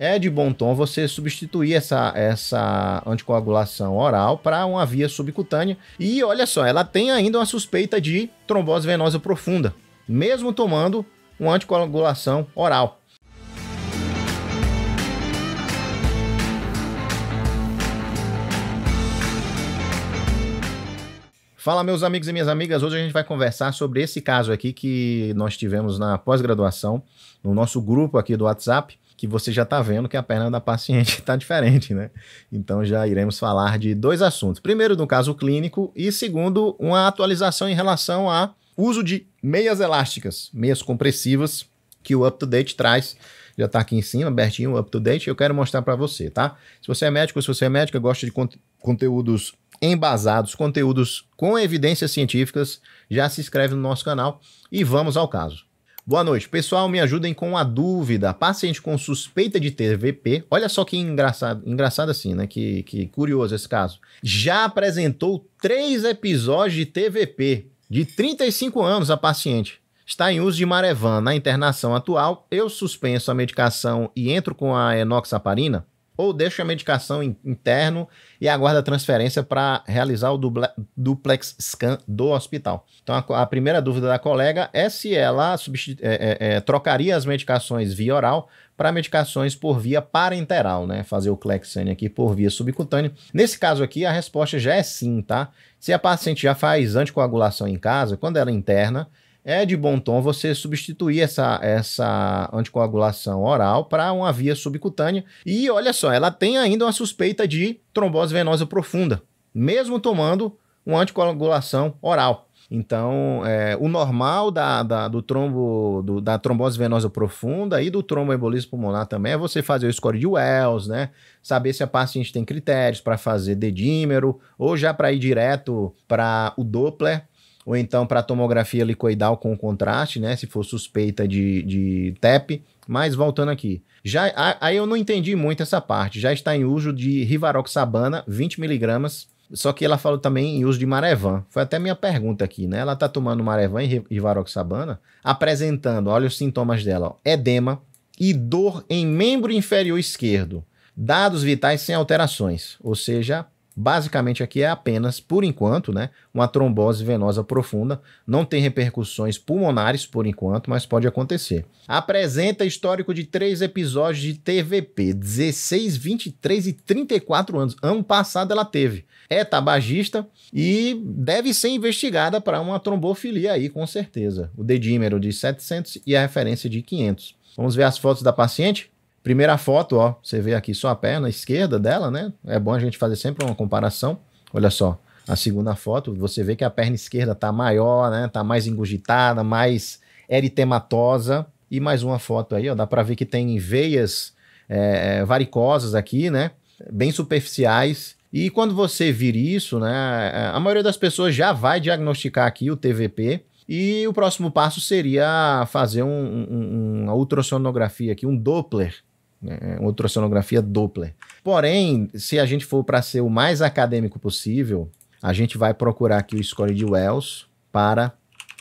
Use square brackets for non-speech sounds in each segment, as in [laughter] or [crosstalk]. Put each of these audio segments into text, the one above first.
é de bom tom você substituir essa, essa anticoagulação oral para uma via subcutânea. E olha só, ela tem ainda uma suspeita de trombose venosa profunda, mesmo tomando uma anticoagulação oral. Fala, meus amigos e minhas amigas. Hoje a gente vai conversar sobre esse caso aqui que nós tivemos na pós-graduação, no nosso grupo aqui do WhatsApp que você já está vendo que a perna da paciente está [laughs] diferente, né? Então já iremos falar de dois assuntos. Primeiro, no caso clínico, e segundo, uma atualização em relação a uso de meias elásticas, meias compressivas, que o UpToDate traz já está aqui em cima, Bertinho, up eu quero mostrar para você, tá? Se você é médico, se você é médica, gosta de cont conteúdos embasados, conteúdos com evidências científicas, já se inscreve no nosso canal e vamos ao caso. Boa noite, pessoal. Me ajudem com a dúvida. Paciente com suspeita de ter VP, olha só que engraçado, engraçado assim, né? Que, que curioso esse caso. Já apresentou três episódios de TVP, de 35 anos a paciente. Está em uso de Marevan na internação atual. Eu suspenso a medicação e entro com a enoxaparina? ou deixa a medicação in, interno e aguarda a transferência para realizar o duble, duplex scan do hospital. Então, a, a, primeira dúvida da colega é se ela é, é, é, trocaria as medicações via oral para medicações por via parenteral, né? Fazer o Clexane aqui por via subcutânea. Nesse caso aqui, a resposta já é sim, tá? Se a paciente já faz anticoagulação em casa, quando ela interna, é de bom tom você substituir essa, essa anticoagulação oral para uma via subcutânea. E olha só, ela tem ainda uma suspeita de trombose venosa profunda, mesmo tomando uma anticoagulação oral. Então, é, o normal da, da do trombo, do, da trombose venosa profunda e do tromboembolismo pulmonar também é você fazer o score de Wells, né? Saber se a paciente tem critérios para fazer dedímero ou já para ir direto para o Doppler ou então para tomografia helicoidal com contraste, né? Se for suspeita de, de TEP. Mas voltando aqui, já aí eu não entendi muito essa parte. Já está em uso de rivaroxabana, 20 miligramas. Só que ela falou também em uso de Marevan. Foi até minha pergunta aqui, né? Ela está tomando Marevan e Rivaroxabana, apresentando, olha os sintomas dela, ó, edema e dor em membro inferior esquerdo. Dados vitais sem alterações, ou seja, Basicamente aqui é apenas, por enquanto, né, uma trombose venosa profunda, não tem repercussões pulmonares por enquanto, mas pode acontecer. Apresenta histórico de três episódios de TVP, 16, 23 e 34 anos. Ano passado ela teve. É tabagista e deve ser investigada para uma trombofilia aí, com certeza. O dedímero de 700 e a referência de 500. Vamos ver as fotos da paciente? Primeira foto, ó, você vê aqui só a perna esquerda dela, né? É bom a gente fazer sempre uma comparação. Olha só, a segunda foto, você vê que a perna esquerda tá maior, né? Tá mais engurgitada, mais eritematosa. E mais uma foto aí, ó, dá para ver que tem veias é, é, varicosas aqui, né? Bem superficiais. E quando você vir isso, né? É, a maioria das pessoas já vai diagnosticar aqui o TVP. E o próximo passo seria fazer um, um, uma ultrassonografia aqui, um Doppler, né? É uma ultrassonografia Doppler. Porém, se a gente for para ser o mais acadêmico possível, a gente vai procurar aqui o score de Wells para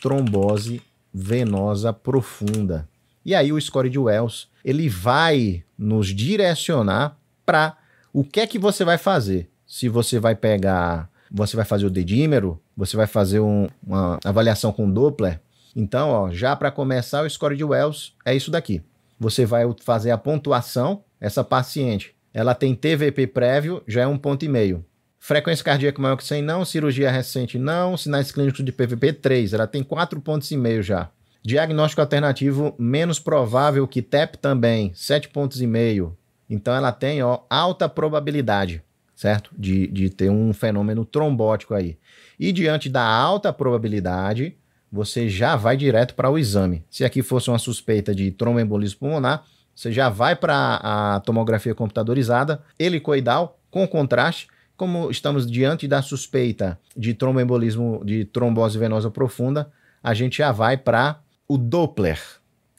trombose venosa profunda. E aí o score de Wells, ele vai nos direcionar para o que é que você vai fazer. Se você vai pegar, você vai fazer o dedímero, você vai fazer um, uma avaliação com Doppler. Então, ó, já para começar o score de Wells é isso daqui. Você vai fazer a pontuação. Essa paciente, ela tem TVP prévio, já é um ponto e meio. Frequência cardíaca maior que 100 não, cirurgia recente não, sinais clínicos de PVP 3, ela tem 4 pontos e meio já. Diagnóstico alternativo menos provável que TEP também, 7 pontos e meio. Então ela tem ó, alta probabilidade, certo? De, de ter um fenômeno trombótico aí. E diante da alta probabilidade, você já vai direto para o exame. Se aqui fosse uma suspeita de tromboembolismo pulmonar, você já vai para a tomografia computadorizada, helicoidal, com contraste. Como estamos diante da suspeita de tromboembolismo, de trombose venosa profunda, a gente já vai para o Doppler.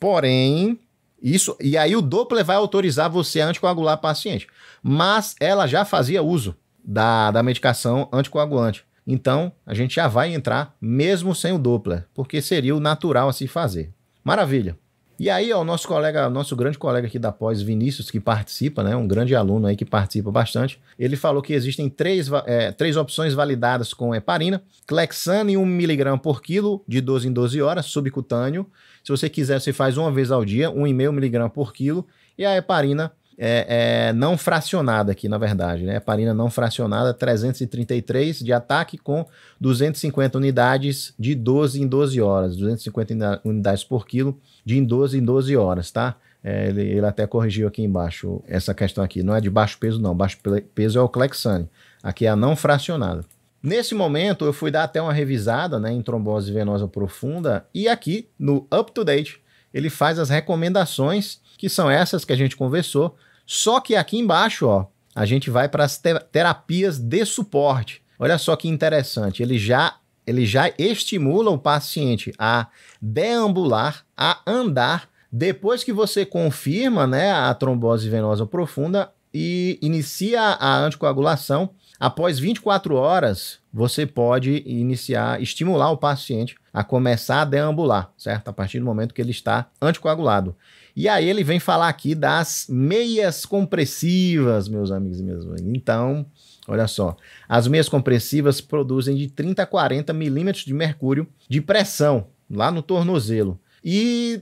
Porém, isso. E aí o Doppler vai autorizar você a anticoagular a paciente. Mas ela já fazia uso da, da medicação anticoagulante. Então, a gente já vai entrar mesmo sem o Doppler, porque seria o natural a se fazer. Maravilha. E aí, ó, o nosso colega, nosso grande colega aqui da pós, Vinícius, que participa, né? Um grande aluno aí que participa bastante. Ele falou que existem três, é, três opções validadas com heparina: Clexane 1mg por quilo, de 12 em 12 horas, subcutâneo. Se você quiser, você faz uma vez ao dia, 1,5mg por quilo. E a heparina é, é, não fracionada aqui, na verdade, né? Heparina não fracionada, 333 de ataque com 250 unidades de 12 em 12 horas, 250 unidades por quilo de 12 em 12 horas, tá? É, ele, ele, até corrigiu aqui embaixo essa questão aqui. Não é de baixo peso, não. Baixo peso é o Clexane. Aqui é a não fracionada. Nesse momento, eu fui dar até uma revisada né, em trombose venosa profunda e aqui no Up to Date ele faz as recomendações que são essas que a gente conversou só que aqui embaixo, ó, a gente vai para as terapias de suporte. Olha só que interessante, ele já ele já estimula o paciente a deambular, a andar depois que você confirma, né, a trombose venosa profunda e inicia a anticoagulação, Após 24 horas, você pode iniciar, estimular o paciente a começar a deambular, certo? A partir do momento que ele está anticoagulado. E aí ele vem falar aqui das meias compressivas, meus amigos e minhas amigas. Então, olha só. As meias compressivas produzem de 30 a 40 milímetros de mercúrio de pressão lá no tornozelo. E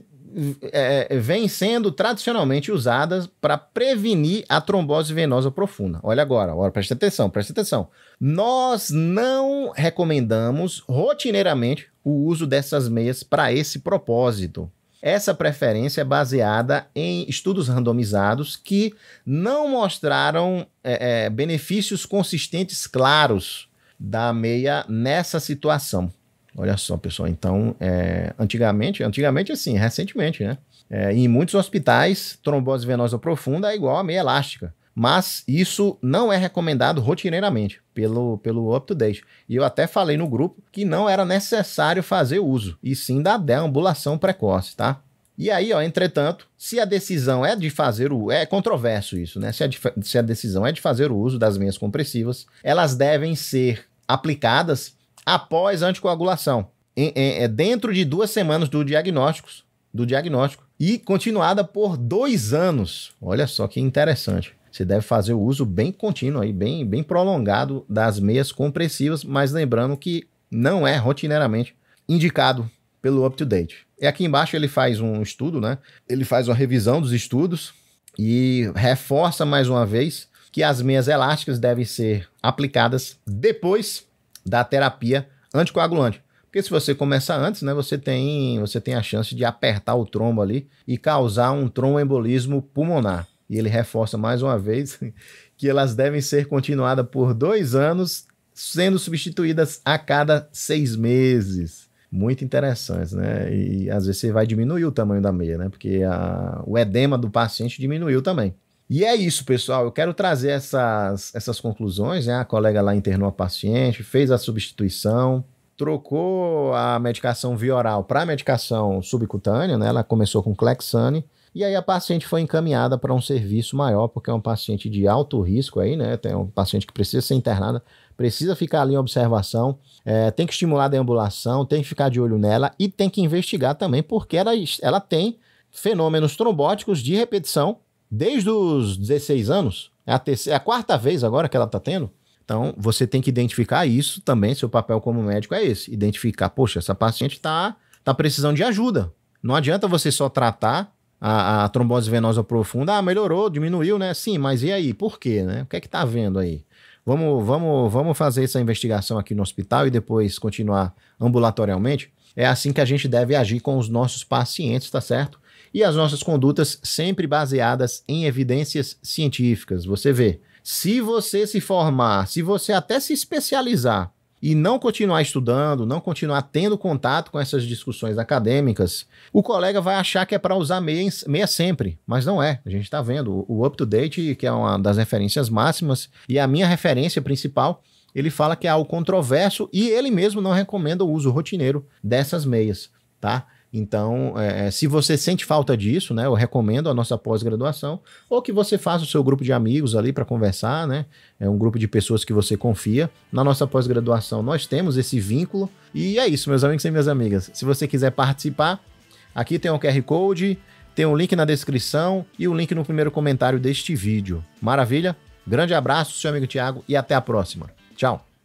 é, é, vem sendo tradicionalmente usadas para prevenir a trombose venosa profunda. Olha agora, olha, presta atenção, presta atenção. Nós não recomendamos rotineiramente o uso dessas meias para esse propósito. Essa preferência é baseada em estudos randomizados que não mostraram é, é, benefícios consistentes claros da meia nessa situação. Olha só, pessoal. Então, é, antigamente, antigamente assim, recentemente, né? É, em muitos hospitais, trombose venosa profunda é igual a meia elástica. Mas isso não é recomendado rotineiramente pelo, pelo UpToDate. E eu até falei no grupo que não era necessário fazer uso, e sim da deambulação precoce, tá? E aí, ó, entretanto, se a decisão é de fazer o. É controverso isso, né? Se a, se a decisão é de fazer o uso das meias compressivas, elas devem ser aplicadas após anticoagulação, em, em, é dentro de duas semanas do diagnóstico, do diagnóstico e continuada por dois anos. Olha só que interessante. Você deve fazer o uso bem contínuo aí, bem, bem prolongado das meias compressivas, mas lembrando que não é rotineiramente indicado pelo up to date. E aqui embaixo ele faz um estudo, né? Ele faz uma revisão dos estudos e reforça mais uma vez que as meias elásticas devem ser aplicadas depois da terapia anticoagulante. Porque se você começar antes, né, você tem, você tem a chance de apertar o trombo ali e causar um tromboembolismo pulmonar. E ele reforça mais uma vez [laughs] que elas devem ser continuadas por dois anos, sendo substituídas a cada seis meses. Muito interessante, né? E às vezes você vai diminuir o tamanho da meia, né? Porque a, o edema do paciente diminuiu também. E é isso, pessoal. Eu quero trazer essas, essas conclusões. Né? A colega lá internou a paciente, fez a substituição, trocou a medicação via oral para medicação subcutânea, né? Ela começou com Clexane. E aí a paciente foi encaminhada para um serviço maior, porque é um paciente de alto risco aí, né? Tem um paciente que precisa ser internada, precisa ficar ali em observação, é, tem que estimular a deambulação, tem que ficar de olho nela e tem que investigar também, porque ela, ela tem fenômenos trombóticos de repetição desde os 16 anos. É a, terceira, é a quarta vez agora que ela está tendo. Então, você tem que identificar isso também. Seu papel como médico é esse: identificar, poxa, essa paciente está tá precisando de ajuda. Não adianta você só tratar a, a, trombose venosa profunda. Ah, melhorou, diminuiu, né? Sim, mas e aí? Por quê, né? O que é que tá vendo aí? Vamos, vamos, vamos fazer essa investigação aqui no hospital e depois continuar ambulatorialmente? É assim que a gente deve agir com os nossos pacientes, tá certo? e as nossas condutas sempre baseadas em evidências científicas. Você vê, se você se formar, se você até se especializar e não continuar estudando, não continuar tendo contato com essas discussões acadêmicas, o colega vai achar que é para usar meia, meia, sempre, mas não é. A gente está vendo o Up to Date, que é uma das referências máximas e a minha referência principal, ele fala que é algo controverso e ele mesmo não recomenda o uso rotineiro dessas meias, tá? Então, é, é, se você sente falta disso, né, eu recomendo a nossa pós-graduação, ou que você faça o seu grupo de amigos ali para conversar, né? É um grupo de pessoas que você confia. Na nossa pós-graduação, nós temos esse vínculo. E é isso, meus amigos e minhas amigas. Se você quiser participar, aqui tem o um QR Code, tem o um link na descrição e o um link no primeiro comentário deste vídeo. Maravilha? Grande abraço, seu amigo Tiago, e até a próxima. Tchau!